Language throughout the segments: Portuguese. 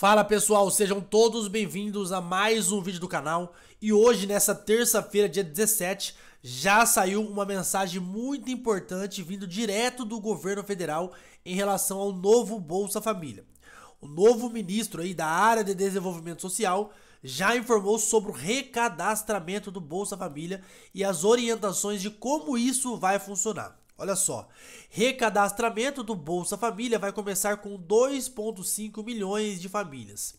Fala pessoal, sejam todos bem-vindos a mais um vídeo do canal e hoje, nessa terça-feira, dia 17, já saiu uma mensagem muito importante vindo direto do governo federal em relação ao novo Bolsa Família. O novo ministro aí da área de desenvolvimento social já informou sobre o recadastramento do Bolsa Família e as orientações de como isso vai funcionar. Olha só, recadastramento do Bolsa Família vai começar com 2,5 milhões de famílias.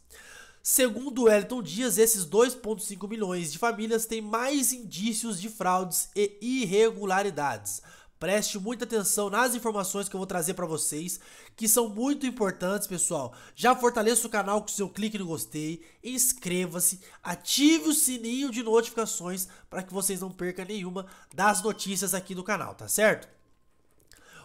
Segundo Wellington Dias, esses 2,5 milhões de famílias têm mais indícios de fraudes e irregularidades. Preste muita atenção nas informações que eu vou trazer para vocês, que são muito importantes, pessoal. Já fortaleça o canal com o seu clique no gostei, inscreva-se, ative o sininho de notificações para que vocês não percam nenhuma das notícias aqui do canal, tá certo?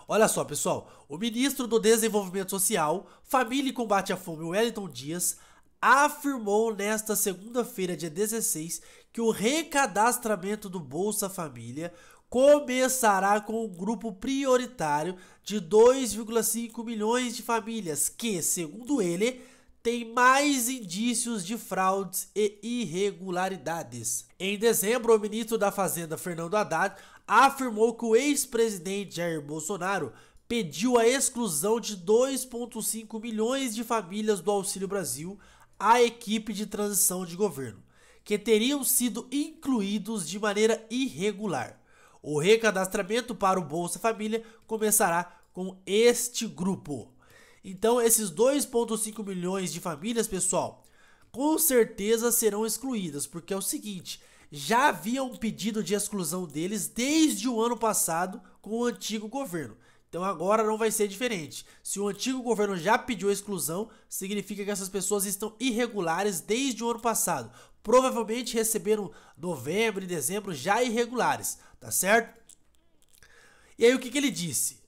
Olha só, pessoal. O ministro do Desenvolvimento Social, Família e Combate à Fome, Wellington Dias, afirmou nesta segunda-feira, dia 16, que o recadastramento do Bolsa Família começará com um grupo prioritário de 2,5 milhões de famílias que, segundo ele, tem mais indícios de fraudes e irregularidades. Em dezembro, o ministro da Fazenda, Fernando Haddad, afirmou que o ex-presidente Jair Bolsonaro pediu a exclusão de 2,5 milhões de famílias do Auxílio Brasil à equipe de transição de governo, que teriam sido incluídos de maneira irregular. O recadastramento para o Bolsa Família começará com este grupo. Então, esses 2,5 milhões de famílias, pessoal, com certeza serão excluídas, porque é o seguinte: já havia um pedido de exclusão deles desde o ano passado com o antigo governo. Então agora não vai ser diferente. Se o antigo governo já pediu exclusão, significa que essas pessoas estão irregulares desde o ano passado. Provavelmente receberam novembro e dezembro já irregulares, tá certo? E aí o que, que ele disse?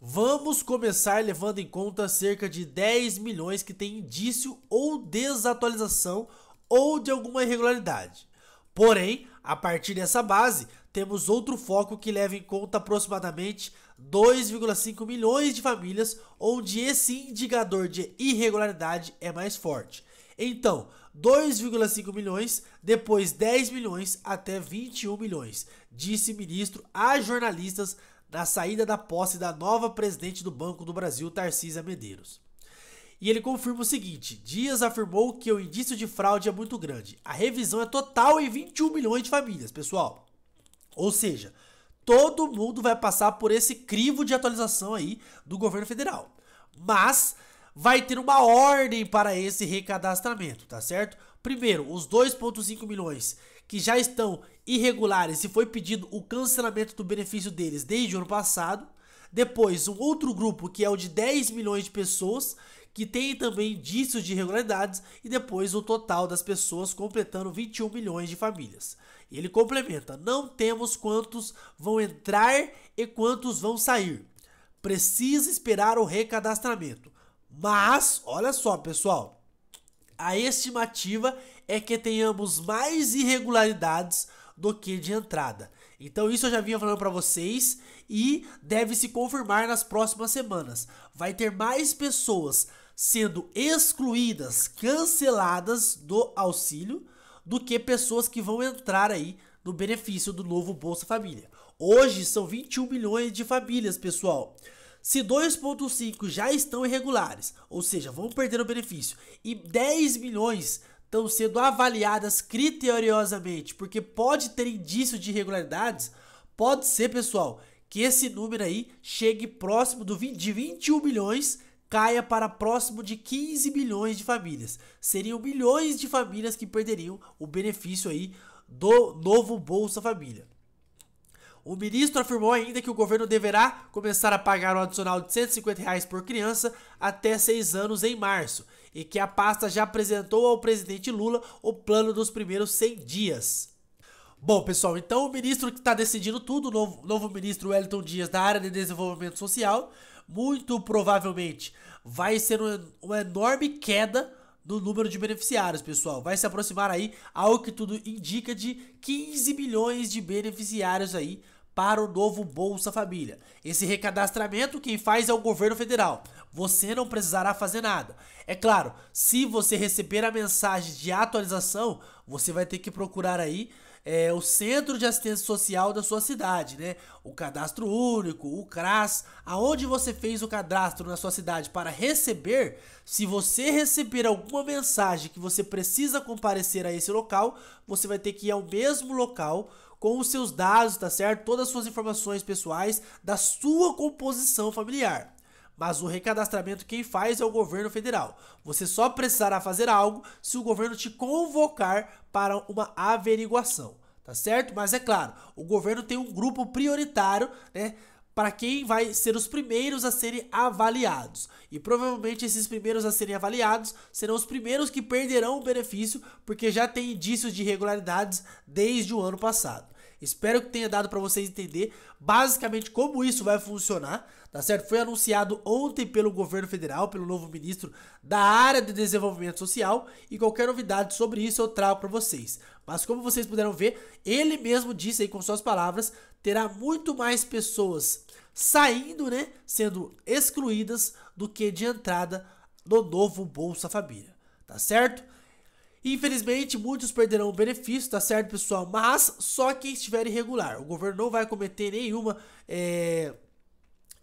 Vamos começar levando em conta cerca de 10 milhões que tem indício ou desatualização ou de alguma irregularidade. Porém, a partir dessa base, temos outro foco que leva em conta aproximadamente 2,5 milhões de famílias onde esse indicador de irregularidade é mais forte. Então, 2,5 milhões, depois 10 milhões até 21 milhões, disse ministro a jornalistas na saída da posse da nova presidente do Banco do Brasil, Tarcísia Medeiros. E ele confirma o seguinte: Dias afirmou que o indício de fraude é muito grande. A revisão é total em 21 milhões de famílias, pessoal. Ou seja, todo mundo vai passar por esse crivo de atualização aí do governo federal. Mas vai ter uma ordem para esse recadastramento, tá certo? Primeiro, os 2,5 milhões que já estão irregulares e foi pedido o cancelamento do benefício deles desde o ano passado. Depois, um outro grupo que é o de 10 milhões de pessoas que tem também indícios de irregularidades, e depois o total das pessoas, completando 21 milhões de famílias. Ele complementa: não temos quantos vão entrar e quantos vão sair. Precisa esperar o recadastramento. Mas, olha só, pessoal, a estimativa é que tenhamos mais irregularidades do que de entrada. Então isso eu já vinha falando para vocês e deve se confirmar nas próximas semanas. Vai ter mais pessoas sendo excluídas, canceladas do auxílio, do que pessoas que vão entrar aí no benefício do novo Bolsa Família. Hoje são 21 milhões de famílias, pessoal. Se 2,5 já estão irregulares, ou seja, vão perder o benefício, e 10 milhões estão sendo avaliadas criteriosamente, porque pode ter indício de irregularidades, pode ser, pessoal, que esse número aí chegue próximo do de 21 milhões caia para próximo de 15 bilhões de famílias. Seriam milhões de famílias que perderiam o benefício aí do novo Bolsa Família. O ministro afirmou ainda que o governo deverá começar a pagar um adicional de 150 reais por criança até 6 anos em março e que a pasta já apresentou ao presidente Lula o plano dos primeiros 100 dias. Bom, pessoal, então o ministro que está decidindo tudo, o novo, novo ministro Wellington Dias da área de desenvolvimento social, muito provavelmente vai ser um, uma enorme queda no número de beneficiários, pessoal. Vai se aproximar aí, ao que tudo indica, de 15 milhões de beneficiários aí para o novo Bolsa Família. Esse recadastramento quem faz é o governo federal. Você não precisará fazer nada. É claro, se você receber a mensagem de atualização, você vai ter que procurar aí é, o centro de assistência social da sua cidade, né? O cadastro único, o CRAS, aonde você fez o cadastro na sua cidade para receber, se você receber alguma mensagem que você precisa comparecer a esse local, você vai ter que ir ao mesmo local com os seus dados, tá certo? Todas as suas informações pessoais da sua composição familiar mas o recadastramento quem faz é o governo federal. Você só precisará fazer algo se o governo te convocar para uma averiguação, tá certo? Mas é claro, o governo tem um grupo prioritário, né? Para quem vai ser os primeiros a serem avaliados. E provavelmente esses primeiros a serem avaliados serão os primeiros que perderão o benefício, porque já tem indícios de irregularidades desde o ano passado. Espero que tenha dado para vocês entender basicamente como isso vai funcionar, tá certo? Foi anunciado ontem pelo governo federal, pelo novo ministro da área de desenvolvimento social e qualquer novidade sobre isso eu trago para vocês. Mas como vocês puderam ver, ele mesmo disse aí com suas palavras, terá muito mais pessoas saindo, né, sendo excluídas do que de entrada no novo Bolsa Família, tá certo? Infelizmente, muitos perderão o benefício, tá certo, pessoal? Mas só quem estiver irregular. O governo não vai cometer nenhuma é,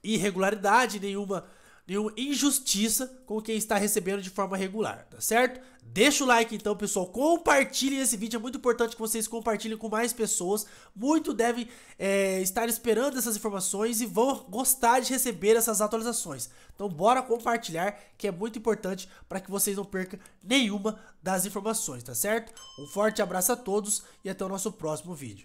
irregularidade, nenhuma nenhuma injustiça com quem está recebendo de forma regular, tá certo? Deixa o like então, pessoal. Compartilhem esse vídeo. É muito importante que vocês compartilhem com mais pessoas. Muito devem é, estar esperando essas informações e vão gostar de receber essas atualizações. Então, bora compartilhar, que é muito importante para que vocês não percam nenhuma das informações, tá certo? Um forte abraço a todos e até o nosso próximo vídeo.